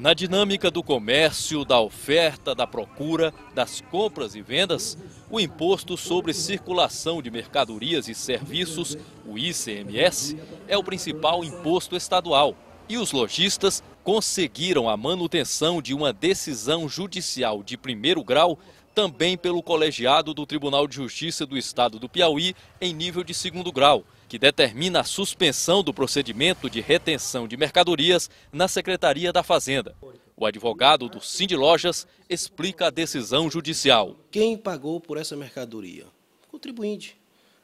Na dinâmica do comércio, da oferta, da procura, das compras e vendas, o Imposto sobre Circulação de Mercadorias e Serviços, o ICMS, é o principal imposto estadual. E os lojistas conseguiram a manutenção de uma decisão judicial de primeiro grau, também pelo colegiado do Tribunal de Justiça do Estado do Piauí, em nível de segundo grau, que determina a suspensão do procedimento de retenção de mercadorias na Secretaria da Fazenda. O advogado do Cindy Lojas explica a decisão judicial. Quem pagou por essa mercadoria? Contribuinte.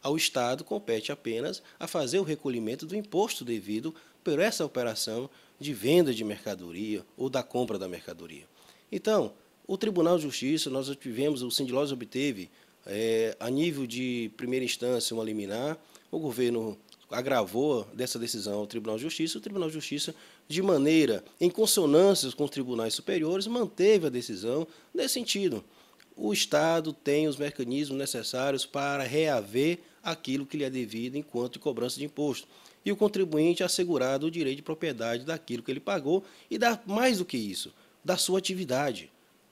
Ao Estado compete apenas a fazer o recolhimento do imposto devido por essa operação de venda de mercadoria ou da compra da mercadoria. Então, o Tribunal de Justiça, nós obtivemos, o Sindilós obteve, é, a nível de primeira instância, uma liminar, o governo agravou dessa decisão ao Tribunal de Justiça, o Tribunal de Justiça, de maneira em consonância com os tribunais superiores, manteve a decisão nesse sentido. O Estado tem os mecanismos necessários para reaver aquilo que lhe é devido enquanto cobrança de imposto. E o contribuinte assegurado o direito de propriedade daquilo que ele pagou e dá mais do que isso, da sua atividade,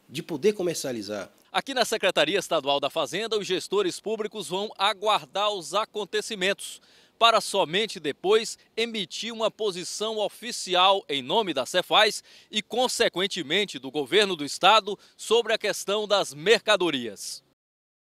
de poder comercializar. Aqui na Secretaria Estadual da Fazenda, os gestores públicos vão aguardar os acontecimentos para somente depois emitir uma posição oficial em nome da Cefaz e, consequentemente, do governo do estado sobre a questão das mercadorias.